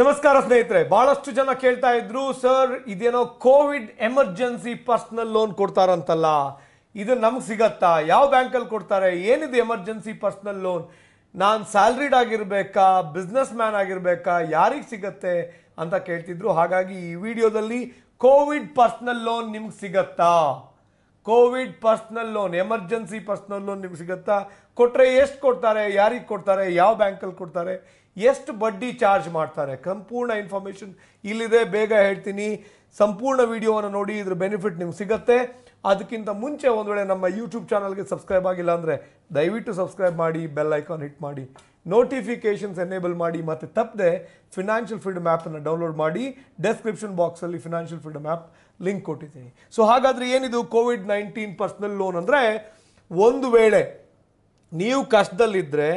ನಮಸ್ಕಾರ ಸ್ನೇಹಿತರೆ ಬಹಳಷ್ಟು ಜನ ಕೇಳ್ತಾ ಇದ್ರು ಸರ್ ಇದೇನೋ ಕೋವಿಡ್ ಎಮರ್ಜೆನ್ಸಿ ಪರ್ಸ್ನಲ್ ಲೋನ್ ಕೊಡ್ತಾರಂತಲ್ಲ ಇದು ನಮ್ಗೆ ಸಿಗತ್ತಾ ಯಾವ ಬ್ಯಾಂಕಲ್ಲಿ ಕೊಡ್ತಾರೆ ಏನಿದೆ ಎಮರ್ಜೆನ್ಸಿ ಪರ್ಸ್ನಲ್ ಲೋನ್ ನಾನು ಸ್ಯಾಲ್ರಿಡ್ ಆಗಿರಬೇಕಾ ಬಿಸ್ನೆಸ್ ಮ್ಯಾನ್ ಆಗಿರಬೇಕಾ ಯಾರಿಗೆ ಸಿಗತ್ತೆ ಅಂತ ಕೇಳ್ತಿದ್ರು ಹಾಗಾಗಿ ಈ ವಿಡಿಯೋದಲ್ಲಿ ಕೋವಿಡ್ ಪರ್ಸ್ನಲ್ ಲೋನ್ ನಿಮ್ಗೆ ಸಿಗತ್ತಾ covid personal loan emergency personal loan ನಿಮ್ಗೆ ಸಿಗತ್ತಾ ಕೊಟ್ಟರೆ ಎಷ್ಟು ಕೊಡ್ತಾರೆ ಯಾರಿಗೆ ಕೊಡ್ತಾರೆ ಯಾವ ಬ್ಯಾಂಕಲ್ಲಿ ಕೊಡ್ತಾರೆ ಎಷ್ಟು ಬಡ್ಡಿ ಚಾರ್ಜ್ ಮಾಡ್ತಾರೆ ಸಂಪೂರ್ಣ ಇನ್ಫಾರ್ಮೇಶನ್ ಇಲ್ಲಿದೆ ಬೇಗ ಹೇಳ್ತೀನಿ ಸಂಪೂರ್ಣ ವಿಡಿಯೋವನ್ನು ನೋಡಿ ಇದ್ರ ಬೆನಿಫಿಟ್ ನಿಮ್ಗೆ ಸಿಗತ್ತೆ ಅದಕ್ಕಿಂತ ಮುಂಚೆ ಒಂದು ವೇಳೆ ನಮ್ಮ ಯೂಟ್ಯೂಬ್ ಚಾನಲ್ಗೆ ಸಬ್ಸ್ಕ್ರೈಬ್ ಆಗಿಲ್ಲ ಅಂದರೆ ದಯವಿಟ್ಟು ಸಬ್ಸ್ಕ್ರೈಬ್ ಮಾಡಿ ಬೆಲ್ ಐಕಾನ್ ಹಿಟ್ ಮಾಡಿ ನೋಟಿಫಿಕೇಷನ್ಸ್ ಎನೇಬಲ್ ಮಾಡಿ ಮತ್ತು ತಪ್ಪದೆ ಫಿನಾನ್ಷಿಯಲ್ ಫ್ರೀಡಮ್ ಆ್ಯಪನ್ನು ಡೌನ್ಲೋಡ್ ಮಾಡಿ ಡೆಸ್ಕ್ರಿಪ್ಷನ್ ಬಾಕ್ಸಲ್ಲಿ ಫಿನಾನ್ಷಿಯಲ್ ಫ್ರೀಡಮ್ ಆ್ಯಪ್ ಲಿಂಕ್ ಕೊಟ್ಟಿದ್ದೀನಿ ಸೊ ಹಾಗಾದರೆ ಏನಿದು ಕೋವಿಡ್ ನೈನ್ಟೀನ್ ಪರ್ಸ್ನಲ್ ಲೋನ್ ಅಂದರೆ ಒಂದು ವೇಳೆ ನೀವು ಕಷ್ಟದಲ್ಲಿದ್ದರೆ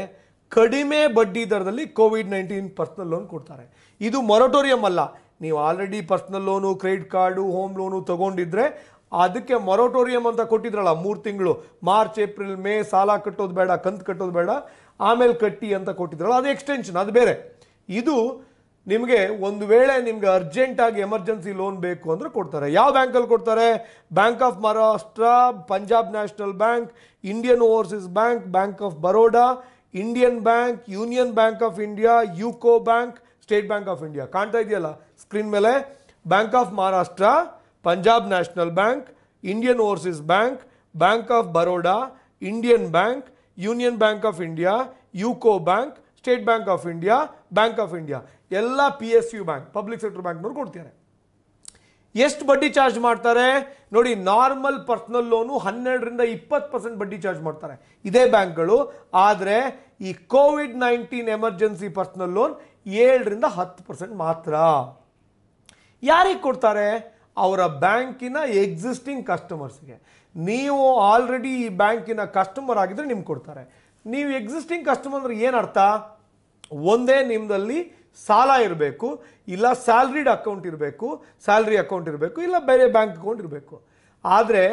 ಕಡಿಮೆ ಬಡ್ಡಿ ದರದಲ್ಲಿ ಕೋವಿಡ್ ನೈನ್ಟೀನ್ ಪರ್ಸ್ನಲ್ ಲೋನ್ ಕೊಡ್ತಾರೆ ಇದು ಮೊರಟೋರಿಯಂ ಅಲ್ಲ ನೀವು already personal loan credit card home loan ತಗೊಂಡಿದ್ರೆ ಅದಕ್ಕೆ ಮೊರಟೋರಿಯಂ ಅಂತ ಕೊಟ್ಟಿದ್ರಲ್ಲ ಮೂರು ತಿಂಗಳು ಮಾರ್ಚ್ ಏಪ್ರಿಲ್ ಮೇ ಸಾಲ ಕಟ್ಟೋದು ಬೇಡ ಕಂತು ಕಟ್ಟೋದು ಬೇಡ ಆಮೇಲೆ ಕಟ್ಟಿ ಅಂತ ಕೊಟ್ಟಿದ್ರಲ್ಲ ಅದು ಎಕ್ಸ್ಟೆನ್ಷನ್ ಅದು ಬೇರೆ ಇದು ನಿಮಗೆ ಒಂದು ವೇಳೆ ನಿಮಗೆ ಅರ್ಜೆಂಟಾಗಿ ಎಮರ್ಜೆನ್ಸಿ ಲೋನ್ ಬೇಕು ಅಂದರೆ ಕೊಡ್ತಾರೆ ಯಾವ ಬ್ಯಾಂಕಲ್ಲಿ ಕೊಡ್ತಾರೆ Bank of Maharashtra Punjab National Bank Indian Overseas Bank Bank of Baroda Indian Bank Union Bank of India UCO Bank State Bank of India ಕಾಣ್ತಾ ಇದೆಯಲ್ಲ ಸ್ಕ್ರೀನ್ ಮೇಲೆ Bank of Maharashtra Punjab National Bank Indian Overseas Bank Bank of Baroda Indian Bank Union Bank of India UCO Bank State Bank of India Bank of India ಎಲ್ಲ P S U bank public sector ಬ್ಯಾಂಕ್ನವ್ರು ಕೊಡ್ತಾರೆ ಎಷ್ಟು ಬಡ್ಡಿ charge ಮಾಡ್ತಾರೆ ನೋಡಿ normal personal loan ಹನ್ನೆರಡರಿಂದ ಇಪ್ಪತ್ತು percent ಬಡ್ಡಿ ಚಾರ್ಜ್ ಮಾಡ್ತಾರೆ ಇದೇ ಬ್ಯಾಂಕ್ಗಳು ಆದರೆ ಈ covid nineteen emergency personal loan ಏಳರಿಂದ ಹತ್ತು ಪರ್ಸೆಂಟ್ ಮಾತ್ರ ಯಾರಿಗೆ ಕೊಡ್ತಾರೆ ಅವರ ಬ್ಯಾಂಕಿನ ಎಕ್ಸಿಸ್ಟಿಂಗ್ ಕಸ್ಟಮರ್ಸ್ಗೆ ನೀವು ಆಲ್ರೆಡಿ ಈ ಬ್ಯಾಂಕಿನ ಕಸ್ಟಮರ್ ಆಗಿದ್ರೆ ನಿಮ್ಗೆ ಕೊಡ್ತಾರೆ ನೀವು ಎಕ್ಸಿಸ್ಟಿಂಗ್ ಕಸ್ಟಮರ್ ಅಂದ್ರೆ ಏನು ಅರ್ಥ ಒಂದೇ ನಿಮ್ಮಲ್ಲಿ ಸಾಲ ಇರಬೇಕು ಇಲ್ಲ ಸ್ಯಾಲ್ರಿಡ್ ಅಕೌಂಟ್ ಇರಬೇಕು ಸ್ಯಾಲ್ರಿ ಅಕೌಂಟ್ ಇರಬೇಕು ಇಲ್ಲ ಬೇರೆ ಬ್ಯಾಂಕ್ ಅಕೌಂಟ್ ಇರಬೇಕು ಆದರೆ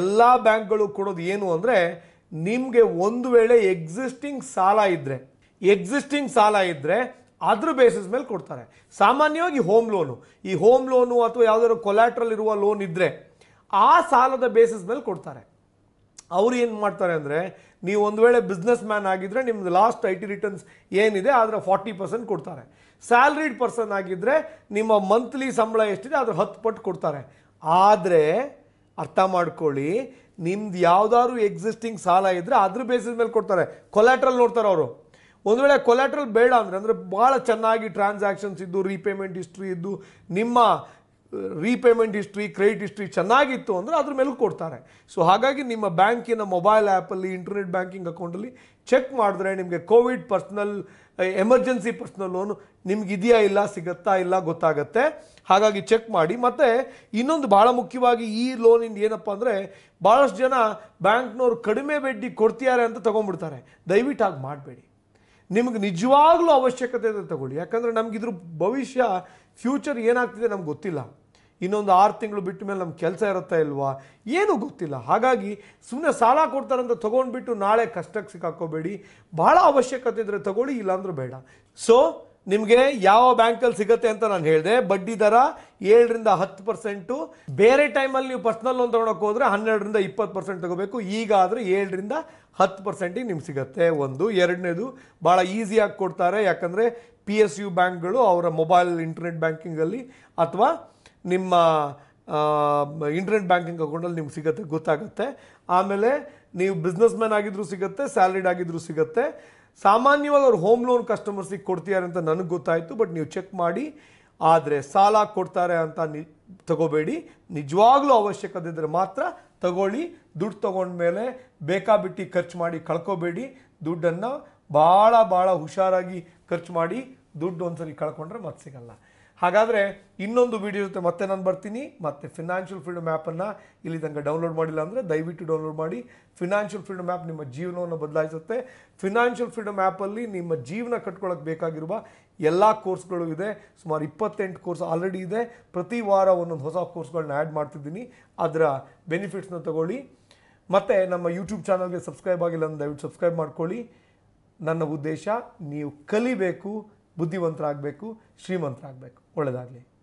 ಎಲ್ಲ ಬ್ಯಾಂಕ್ಗಳು ಕೊಡೋದು ಏನು ಅಂದರೆ ನಿಮಗೆ ಒಂದು ವೇಳೆ ಎಕ್ಸಿಸ್ಟಿಂಗ್ ಸಾಲ ಇದ್ದರೆ ಎಕ್ಸಿಸ್ಟಿಂಗ್ ಸಾಲ ಇದ್ದರೆ ಅದ್ರ ಬೇಸಿಸ್ ಮೇಲೆ ಕೊಡ್ತಾರೆ ಸಾಮಾನ್ಯವಾಗಿ ಹೋಮ್ ಲೋನು ಈ ಹೋಮ್ ಲೋನು ಅಥವಾ ಯಾವುದಾದ್ರು ಕೊಲ್ಯಾಟ್ರಲ್ ಇರುವ ಲೋನ್ ಇದ್ದರೆ ಆ ಸಾಲದ ಬೇಸಿಸ್ ಮೇಲೆ ಕೊಡ್ತಾರೆ ಅವ್ರು ಏನು ಮಾಡ್ತಾರೆ ಅಂದರೆ ನೀವು ಒಂದು ವೇಳೆ ಬಿಸ್ನೆಸ್ ಮ್ಯಾನ್ ಆಗಿದ್ದರೆ ನಿಮ್ಮದು ಲಾಸ್ಟ್ ಐ ಟಿ ರಿಟರ್ನ್ಸ್ ಏನಿದೆ ಅದರ ಫಾರ್ಟಿ ಪರ್ಸೆಂಟ್ ಕೊಡ್ತಾರೆ ಸ್ಯಾಲ್ರಿಡ್ ಪರ್ಸನ್ ಆಗಿದ್ದರೆ ನಿಮ್ಮ ಮಂತ್ಲಿ ಸಂಬಳ ಎಷ್ಟಿದೆ ಅದ್ರ ಹತ್ತು ಪಟ್ಟು ಕೊಡ್ತಾರೆ ಆದರೆ ಅರ್ಥ ಮಾಡ್ಕೊಳ್ಳಿ ನಿಮ್ದು ಯಾವುದಾದ್ರು ಎಕ್ಸಿಸ್ಟಿಂಗ್ ಸಾಲ ಇದ್ದರೆ ಅದ್ರ ಬೇಸಿಸ್ ಮೇಲೆ ಕೊಡ್ತಾರೆ ಕೊಲ್ಯಾಟ್ರಲ್ ನೋಡ್ತಾರೆ ಅವರು ಒಂದು ವೇಳೆ ಕೊಲ್ಯಾಟ್ರಲ್ ಬೇಡ ಅಂದರೆ ಅಂದರೆ ಭಾಳ ಚೆನ್ನಾಗಿ ಟ್ರಾನ್ಸಾಕ್ಷನ್ಸ್ ಇದ್ದು ರೀಪೇಮೆಂಟ್ ಹಿಸ್ಟ್ರಿ ಇದ್ದು ನಿಮ್ಮ ರೀಪೇಮೆಂಟ್ ಹಿಸ್ಟ್ರಿ ಕ್ರೆಡಿಟ್ ಹಿಸ್ಟ್ರಿ ಚೆನ್ನಾಗಿತ್ತು ಅಂದರೆ ಅದ್ರ ಮೇಲೆ ಕೊಡ್ತಾರೆ ಸೊ ಹಾಗಾಗಿ ನಿಮ್ಮ ಬ್ಯಾಂಕಿನ ಮೊಬೈಲ್ ಆ್ಯಪಲ್ಲಿ ಇಂಟರ್ನೆಟ್ ಬ್ಯಾಂಕಿಂಗ್ ಅಕೌಂಟಲ್ಲಿ ಚೆಕ್ ಮಾಡಿದ್ರೆ ನಿಮಗೆ covid personal emergency personal loan ನಿಮ್ಗೆ ಇದೆಯಾ ಇಲ್ಲ ಸಿಗುತ್ತಾ ಇಲ್ಲ ಗೊತ್ತಾಗತ್ತೆ ಹಾಗಾಗಿ ಚೆಕ್ ಮಾಡಿ ಮತ್ತು ಇನ್ನೊಂದು ಭಾಳ ಮುಖ್ಯವಾಗಿ ಈ ಲೋನಿಂದ ಏನಪ್ಪ ಅಂದರೆ ಭಾಳಷ್ಟು ಜನ ಬ್ಯಾಂಕ್ನವ್ರು ಕಡಿಮೆ ಬಡ್ಡಿ ಕೊಡ್ತಿದ್ದಾರೆ ಅಂತ ತೊಗೊಂಡ್ಬಿಡ್ತಾರೆ ದಯವಿಟ್ಟು ಹಾಗೆ ಮಾಡಬೇಡಿ ನಿಮಗೆ ನಿಜವಾಗ್ಲೂ ಅವಶ್ಯಕತೆ ಅಂತ ತಗೊಳ್ಳಿ ಯಾಕಂದರೆ ನಮಗಿದ್ರ ಭವಿಷ್ಯ ಫ್ಯೂಚರ್ ಏನಾಗ್ತಿದೆ ನಮ್ಗೆ ಗೊತ್ತಿಲ್ಲ ಇನ್ನೊಂದು ಆರು ತಿಂಗಳು ಬಿಟ್ಟ ಮೇಲೆ ನಮ್ಮ ಕೆಲಸ ಇರುತ್ತಾ ಇಲ್ವಾ ಏನೂ ಗೊತ್ತಿಲ್ಲ ಹಾಗಾಗಿ ಸುಮ್ಮನೆ ಸಾಲ ಕೊಡ್ತಾರಂತ ತೊಗೊಂಡ್ಬಿಟ್ಟು ನಾಳೆ ಕಷ್ಟಕ್ಕೆ ಸಿಕ್ಕಾಕೋಬೇಡಿ ಭಾಳ ಅವಶ್ಯಕತೆ ಇದ್ದರೆ ತಗೊಳ್ಳಿ ಇಲ್ಲಾಂದ್ರೂ ಬೇಡ ಸೊ ನಿಮಗೆ ಯಾವ ಬ್ಯಾಂಕಲ್ಲಿ ಸಿಗುತ್ತೆ ಅಂತ ನಾನು ಹೇಳಿದೆ ಬಡ್ಡಿ ದರ ಏಳರಿಂದ ಹತ್ತು ಪರ್ಸೆಂಟು ಬೇರೆ ಟೈಮಲ್ಲಿ ನೀವು ಪರ್ಸ್ನಲ್ ಲೋನ್ ತೊಗೊಳಕ್ಕೆ ಹೋದರೆ ಹನ್ನೆರಡರಿಂದ ಇಪ್ಪತ್ತು ಪರ್ಸೆಂಟ್ ತೊಗೋಬೇಕು ಈಗ ಆದರೆ ಏಳರಿಂದ ಹತ್ತು ಪರ್ಸೆಂಟಿಗೆ ನಿಮ್ಗೆ ಸಿಗುತ್ತೆ ಒಂದು ಎರಡನೇದು ಭಾಳ ಈಸಿಯಾಗಿ ಕೊಡ್ತಾರೆ ಯಾಕಂದರೆ ಪಿ ಎಸ್ ಯು ಬ್ಯಾಂಕ್ಗಳು ಅವರ ಮೊಬೈಲ್ ಇಂಟರ್ನೆಟ್ ಬ್ಯಾಂಕಿಂಗಲ್ಲಿ ಅಥವಾ ನಿಮ್ಮ ಇಂಟರ್ನೆಟ್ ಬ್ಯಾಂಕಿಂಗ್ ಅಕೌಂಟಲ್ಲಿ ನಿಮ್ಗೆ ಸಿಗುತ್ತೆ ಗೊತ್ತಾಗುತ್ತೆ ಆಮೇಲೆ ನೀವು ಬಿಸ್ನೆಸ್ ಮ್ಯಾನ್ ಆಗಿದ್ರೂ ಸಿಗುತ್ತೆ ಸ್ಯಾಲರಿಡ್ ಆಗಿದ್ರು ಸಿಗುತ್ತೆ ಸಾಮಾನ್ಯವಾಗಿ ಅವ್ರು ಹೋಮ್ ಲೋನ್ ಕಸ್ಟಮರ್ಸಿಗೆ ಕೊಡ್ತಿದ್ದಾರೆ ಅಂತ ನನಗೆ ಗೊತ್ತಾಯಿತು ಬಟ್ ನೀವು ಚೆಕ್ ಮಾಡಿ ಆದರೆ ಸಾಲ ಕೊಡ್ತಾರೆ ಅಂತ ನಿ ತಗೋಬೇಡಿ ನಿಜವಾಗ್ಲೂ ಅವಶ್ಯಕತೆ ಇದ್ದರೆ ಮಾತ್ರ ತಗೊಳ್ಳಿ ದುಡ್ಡು ತೊಗೊಂಡ್ಮೇಲೆ ಬೇಕಾಬಿಟ್ಟು ಖರ್ಚು ಮಾಡಿ ಕಳ್ಕೊಬೇಡಿ ದುಡ್ಡನ್ನು ಭಾಳ ಭಾಳ ಹುಷಾರಾಗಿ ಖರ್ಚು ಮಾಡಿ ದುಡ್ಡು ಒಂದ್ಸರಿ ಕಳ್ಕೊಂಡ್ರೆ ಮತ್ತೆ ಸಿಗಲ್ಲ ಹಾಗಾದರೆ ಇನ್ನೊಂದು ವಿಡಿಯೋ ಜೊತೆ ಮತ್ತೆ ನಾನು ಬರ್ತೀನಿ ಮತ್ತು ಫಿನಾನ್ಷಿಯಲ್ ಫ್ರೀಡಮ್ ಆ್ಯಪನ್ನು ಇಲ್ಲಿ ತನಕ ಡೌನ್ಲೋಡ್ ಮಾಡಿಲ್ಲ ಅಂದರೆ ದಯವಿಟ್ಟು ಡೌನ್ಲೋಡ್ ಮಾಡಿ ಫಿನಾನ್ಷಿಯಲ್ ಫ್ರೀಡಮ್ ಆ್ಯಪ್ ನಿಮ್ಮ ಜೀವನವನ್ನು ಬದಲಾಯಿಸುತ್ತೆ ಫಿನಾನ್ಷಿಯಲ್ ಫ್ರೀಡಮ್ ಆ್ಯಪಲ್ಲಿ ನಿಮ್ಮ ಜೀವನ ಕಟ್ಕೊಳ್ಳೋಕೆ ಬೇಕಾಗಿರುವ ಎಲ್ಲ ಕೋರ್ಸ್ಗಳು ಇದೆ ಸುಮಾರು ಇಪ್ಪತ್ತೆಂಟು ಕೋರ್ಸ್ ಆಲ್ರೆಡಿ ಇದೆ ಪ್ರತಿ ವಾರ ಒಂದೊಂದು ಹೊಸ ಕೋರ್ಸ್ಗಳನ್ನ ಆ್ಯಡ್ ಮಾಡ್ತಿದ್ದೀನಿ ಅದರ ಬೆನಿಫಿಟ್ಸ್ನ ತಗೊಳ್ಳಿ ಮತ್ತು ನಮ್ಮ ಯೂಟ್ಯೂಬ್ ಚಾನಲ್ಗೆ ಸಬ್ಸ್ಕ್ರೈಬ್ ಆಗಿಲ್ಲ ಅಂದರೆ ದಯವಿಟ್ಟು ಸಬ್ಸ್ಕ್ರೈಬ್ ಮಾಡ್ಕೊಳ್ಳಿ ನನ್ನ ಉದ್ದೇಶ ನೀವು ಕಲಿಬೇಕು ಬುದ್ಧಿವಂತರಾಗಬೇಕು ಶ್ರೀಮಂತರಾಗಬೇಕು ಒಳ್ಳೆಯದಾಗಲಿ